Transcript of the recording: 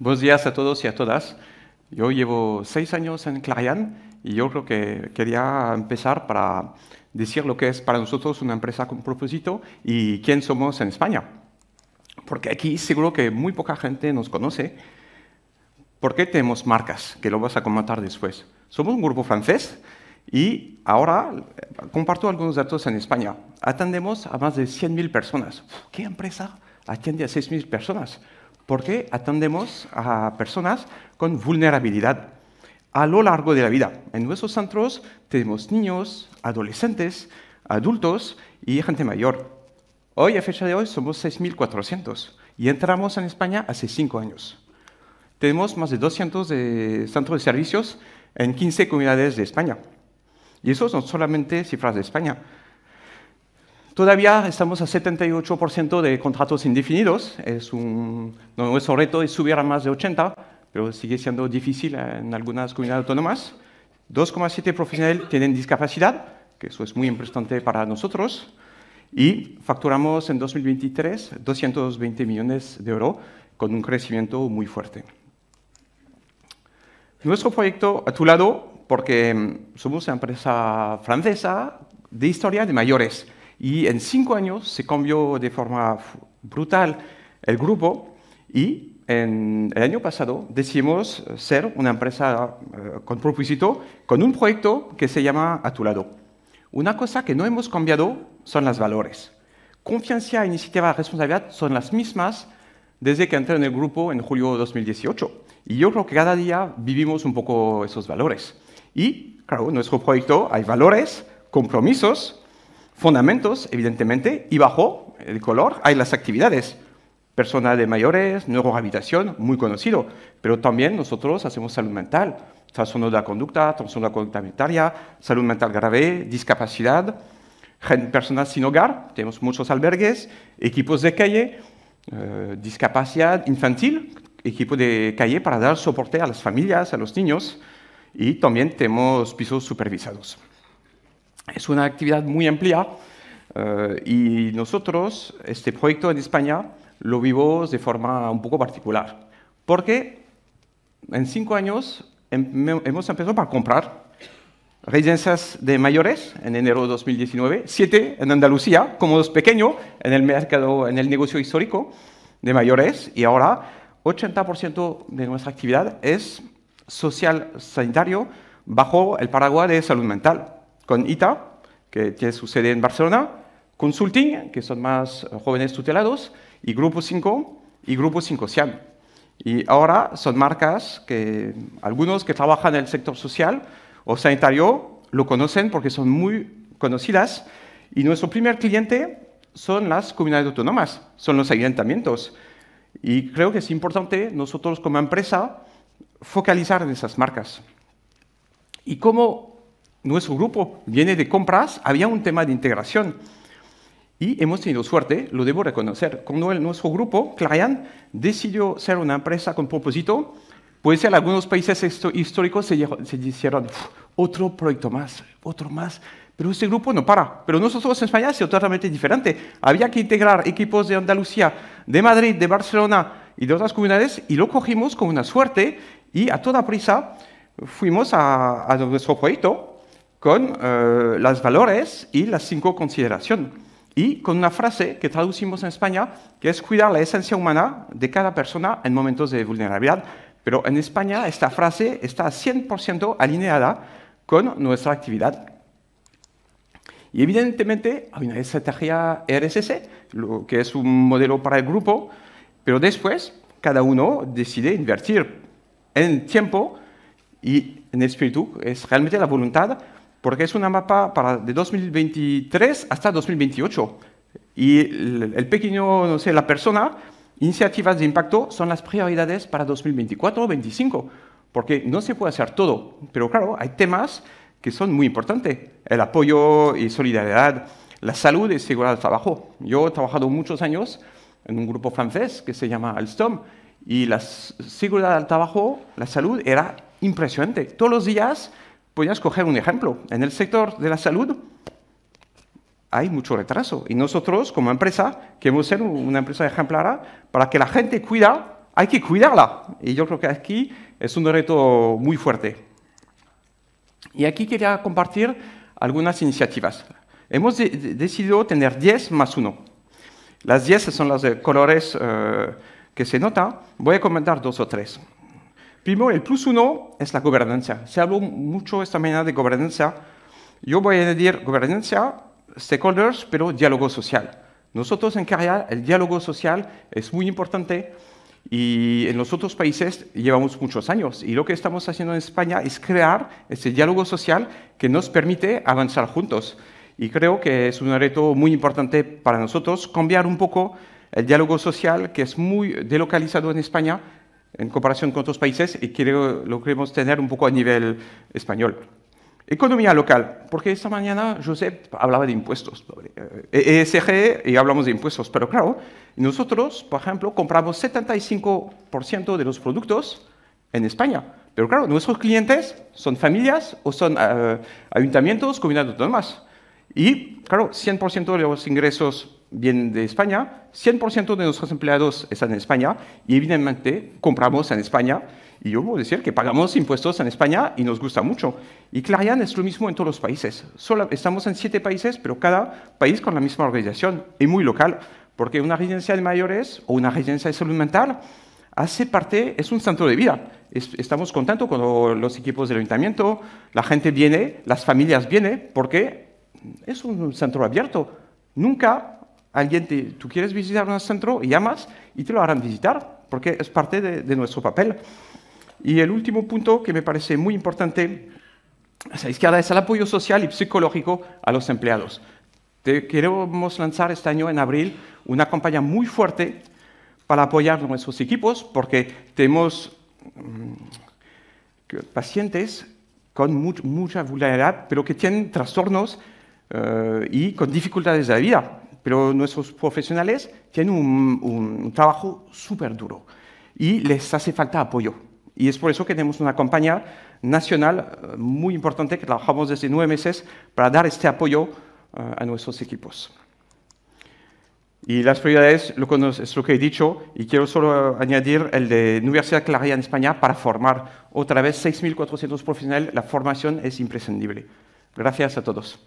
Buenos días a todos y a todas. Yo llevo seis años en Clarian y yo creo que quería empezar para decir lo que es para nosotros una empresa con propósito y quién somos en España. Porque aquí seguro que muy poca gente nos conoce. ¿Por qué tenemos marcas? Que lo vas a comentar después. Somos un grupo francés y ahora eh, comparto algunos datos en España. Atendemos a más de 100.000 personas. ¿Qué empresa atiende a 6.000 personas? porque atendemos a personas con vulnerabilidad a lo largo de la vida. En nuestros centros tenemos niños, adolescentes, adultos y gente mayor. Hoy, a fecha de hoy, somos 6.400 y entramos en España hace 5 años. Tenemos más de 200 centros de servicios en 15 comunidades de España. Y eso son solamente cifras de España. Todavía estamos a 78% de contratos indefinidos. Es un, nuestro reto es subir a más de 80, pero sigue siendo difícil en algunas comunidades autónomas. 2,7 profesionales tienen discapacidad, que eso es muy importante para nosotros. Y facturamos en 2023 220 millones de euros, con un crecimiento muy fuerte. Nuestro proyecto a tu lado, porque mm, somos una empresa francesa de historia de mayores y en cinco años se cambió de forma brutal el grupo y en el año pasado decidimos eh, ser una empresa eh, con propósito con un proyecto que se llama A tu lado. Una cosa que no hemos cambiado son los valores. Confianza, iniciativa, responsabilidad son las mismas desde que entré en el grupo en julio de 2018. Y yo creo que cada día vivimos un poco esos valores. Y, claro, en nuestro proyecto hay valores, compromisos, fundamentos, evidentemente, y bajo el color hay las actividades. Personas de mayores, habitación, muy conocido, pero también nosotros hacemos salud mental, trastorno de la conducta, trastorno de la conducta alimentaria, salud mental grave, discapacidad, personas sin hogar, tenemos muchos albergues, equipos de calle, eh, discapacidad infantil, equipo de calle para dar soporte a las familias, a los niños, y también tenemos pisos supervisados. Es una actividad muy amplia eh, y nosotros, este proyecto en España, lo vivimos de forma un poco particular. Porque en cinco años em, hemos empezado a comprar residencias de mayores en enero de 2019, siete en Andalucía, como dos pequeño en el mercado, en el negocio histórico de mayores, y ahora 80% de nuestra actividad es social sanitario bajo el paraguas de salud mental con ITA, que tiene su sede en Barcelona, Consulting, que son más eh, jóvenes tutelados, y Grupo 5 y Grupo 5 Cian. Y ahora son marcas que algunos que trabajan en el sector social o sanitario lo conocen porque son muy conocidas. Y nuestro primer cliente son las comunidades autónomas, son los ayuntamientos. Y creo que es importante nosotros como empresa focalizar en esas marcas. ¿Y cómo nuestro grupo viene de compras, había un tema de integración. Y hemos tenido suerte, lo debo reconocer. Cuando nuestro grupo, Clarian, decidió ser una empresa con propósito, puede ser algunos países históricos se, se dijeron, otro proyecto más, otro más. Pero este grupo no para. Pero nosotros en España ha sido totalmente diferente. Había que integrar equipos de Andalucía, de Madrid, de Barcelona y de otras comunidades y lo cogimos con una suerte y a toda prisa fuimos a, a nuestro proyecto con eh, las los valores y las cinco consideraciones. Y con una frase que traducimos en España, que es cuidar la esencia humana de cada persona en momentos de vulnerabilidad. Pero en España esta frase está 100% alineada con nuestra actividad. Y evidentemente hay una estrategia RSC, lo que es un modelo para el grupo, pero después cada uno decide invertir en tiempo y en espíritu, es realmente la voluntad porque es un mapa para de 2023 hasta 2028. Y el, pequeño, no sé, la persona, iniciativas de impacto son las prioridades para 2024 o 2025, porque no se puede hacer todo. Pero claro, hay temas que son muy importantes. El apoyo y solidaridad, la salud y seguridad del trabajo. Yo he trabajado muchos años en un grupo francés que se llama Alstom, y la seguridad del trabajo, la salud, era impresionante. Todos los días a escoger un ejemplo. En el sector de la salud hay mucho retraso. Y nosotros, como empresa, queremos ser una empresa ejemplar para que la gente cuida, hay que cuidarla. Y yo creo que aquí es un reto muy fuerte. Y aquí quería compartir algunas iniciativas. Hemos decidido tener 10 más 1. Las 10 son los colores eh, que se nota. Voy a comentar dos o tres. Primero, el plus uno es la gobernanza. Se habló mucho esta mañana de gobernanza. Yo voy a decir gobernanza, stakeholders, pero diálogo social. Nosotros en Carrial el diálogo social es muy importante y en los otros países llevamos muchos años. Y lo que estamos haciendo en España es crear ese diálogo social que nos permite avanzar juntos. Y creo que es un reto muy importante para nosotros cambiar un poco el diálogo social que es muy delocalizado en España en comparación con otros países y lo queremos tener un poco a nivel español. Economía local, porque esta mañana Josep hablaba de impuestos, ESG eh, eh, e y hablamos de impuestos, pero claro, nosotros, por ejemplo, compramos 75% de los productos en España, pero claro, nuestros clientes son familias o son eh, ayuntamientos, comunidades autónomas, y claro, 100% de los ingresos vienen de España, 100% de nuestros empleados están en España y evidentemente compramos en España. Y yo puedo decir que pagamos impuestos en España y nos gusta mucho. Y Clarian es lo mismo en todos los países. Solo estamos en siete países, pero cada país con la misma organización y muy local, porque una residencia de mayores o una residencia de salud mental hace parte, es un centro de vida. estamos contentos con los equipos del ayuntamiento, la gente viene, las familias vienen, porque es un centro abierto. Nunca alguien te, tú quieres visitar un centro, llamas y te lo harán visitar, porque es parte de, nuestro papel. Y el último punto que me parece muy importante a izquierda es el apoyo social y psicológico a los empleados. queremos lanzar este año, en abril, una campaña muy fuerte para apoyar a nuestros equipos, porque tenemos mm, pacientes con mucha vulnerabilidad, pero que tienen trastornos eh, y con dificultades de vida pero nuestros profesionales tienen un, trabajo súper duro y les hace falta apoyo. Y es por eso que tenemos una campaña nacional eh, muy importante que trabajamos desde nueve meses para dar este apoyo eh, a nuestros equipos. Y las prioridades lo que es lo que he dicho y quiero solo añadir el de Universidad Claria en España para formar otra vez 6.400 profesionales. La formación es imprescindible. Gracias a todos.